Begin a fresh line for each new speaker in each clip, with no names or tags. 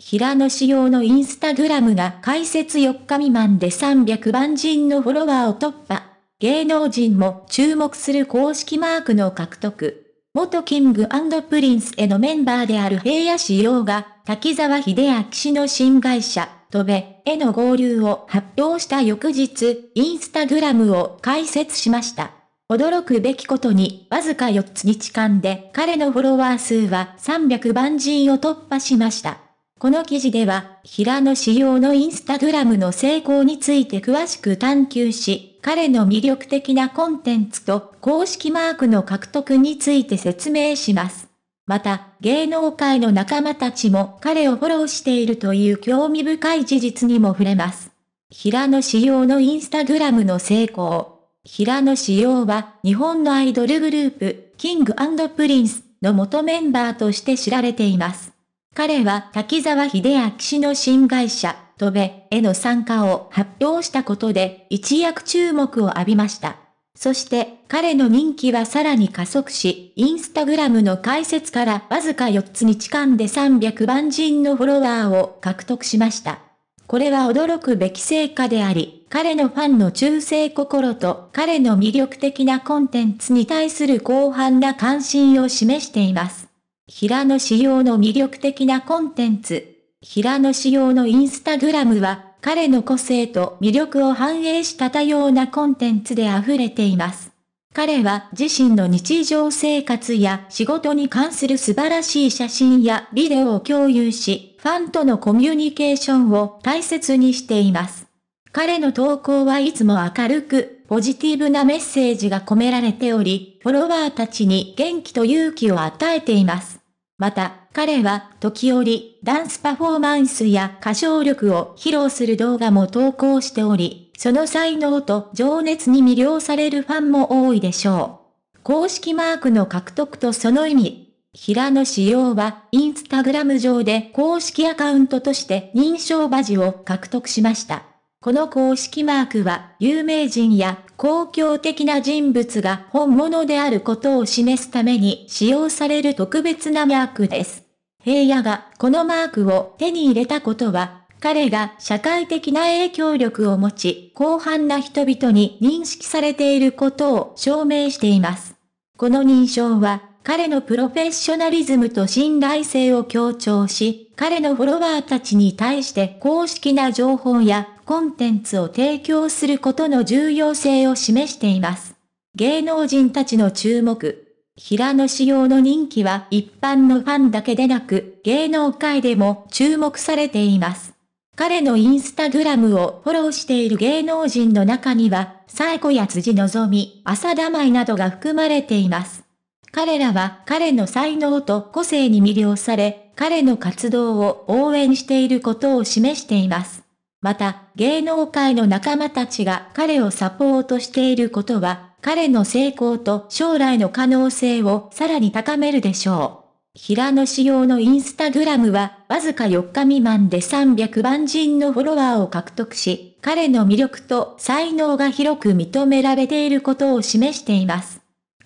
平野紫耀のインスタグラムが開設4日未満で300万人のフォロワーを突破。芸能人も注目する公式マークの獲得。元キングプリンスへのメンバーである平野紫耀が、滝沢秀明氏の新会社、トベ、への合流を発表した翌日、インスタグラムを開設しました。驚くべきことに、わずか4つ日間で彼のフォロワー数は300万人を突破しました。この記事では、平野仕様のインスタグラムの成功について詳しく探求し、彼の魅力的なコンテンツと公式マークの獲得について説明します。また、芸能界の仲間たちも彼をフォローしているという興味深い事実にも触れます。平野仕様のインスタグラムの成功。平野仕様は日本のアイドルグループ、キングプリンスの元メンバーとして知られています。彼は滝沢秀明氏の新会社、トベへの参加を発表したことで一躍注目を浴びました。そして彼の人気はさらに加速し、インスタグラムの解説からわずか4つ日間で300万人のフォロワーを獲得しました。これは驚くべき成果であり、彼のファンの忠誠心と彼の魅力的なコンテンツに対する広範な関心を示しています。平野仕様の魅力的なコンテンツ。平野仕様のインスタグラムは、彼の個性と魅力を反映した多様なコンテンツで溢れています。彼は自身の日常生活や仕事に関する素晴らしい写真やビデオを共有し、ファンとのコミュニケーションを大切にしています。彼の投稿はいつも明るく、ポジティブなメッセージが込められており、フォロワーたちに元気と勇気を与えています。また、彼は時折ダンスパフォーマンスや歌唱力を披露する動画も投稿しており、その才能と情熱に魅了されるファンも多いでしょう。公式マークの獲得とその意味、平野紫耀は、インスタグラム上で公式アカウントとして認証バジを獲得しました。この公式マークは、有名人や公共的な人物が本物であることを示すために使用される特別なマークです。平野がこのマークを手に入れたことは、彼が社会的な影響力を持ち、広範な人々に認識されていることを証明しています。この認証は、彼のプロフェッショナリズムと信頼性を強調し、彼のフォロワーたちに対して公式な情報やコンテンツを提供することの重要性を示しています。芸能人たちの注目。平野仕様の人気は一般のファンだけでなく、芸能界でも注目されています。彼のインスタグラムをフォローしている芸能人の中には、サエコや辻のぞみ、浅田舞などが含まれています。彼らは彼の才能と個性に魅了され、彼の活動を応援していることを示しています。また、芸能界の仲間たちが彼をサポートしていることは、彼の成功と将来の可能性をさらに高めるでしょう。平野仕耀のインスタグラムは、わずか4日未満で300万人のフォロワーを獲得し、彼の魅力と才能が広く認められていることを示しています。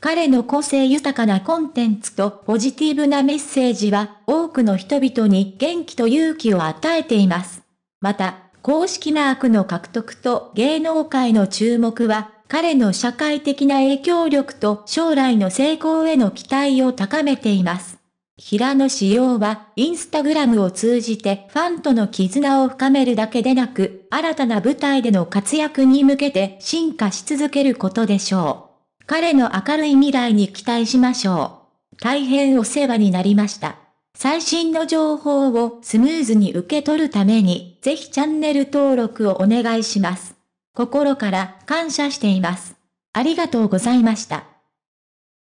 彼の個性豊かなコンテンツとポジティブなメッセージは多くの人々に元気と勇気を与えています。また、公式マークの獲得と芸能界の注目は彼の社会的な影響力と将来の成功への期待を高めています。平野紫耀は、インスタグラムを通じてファンとの絆を深めるだけでなく、新たな舞台での活躍に向けて進化し続けることでしょう。彼の明るい未来に期待しましょう。大変お世話になりました。最新の情報をスムーズに受け取るために、ぜひチャンネル登録をお願いします。心から感謝しています。ありがとうございました。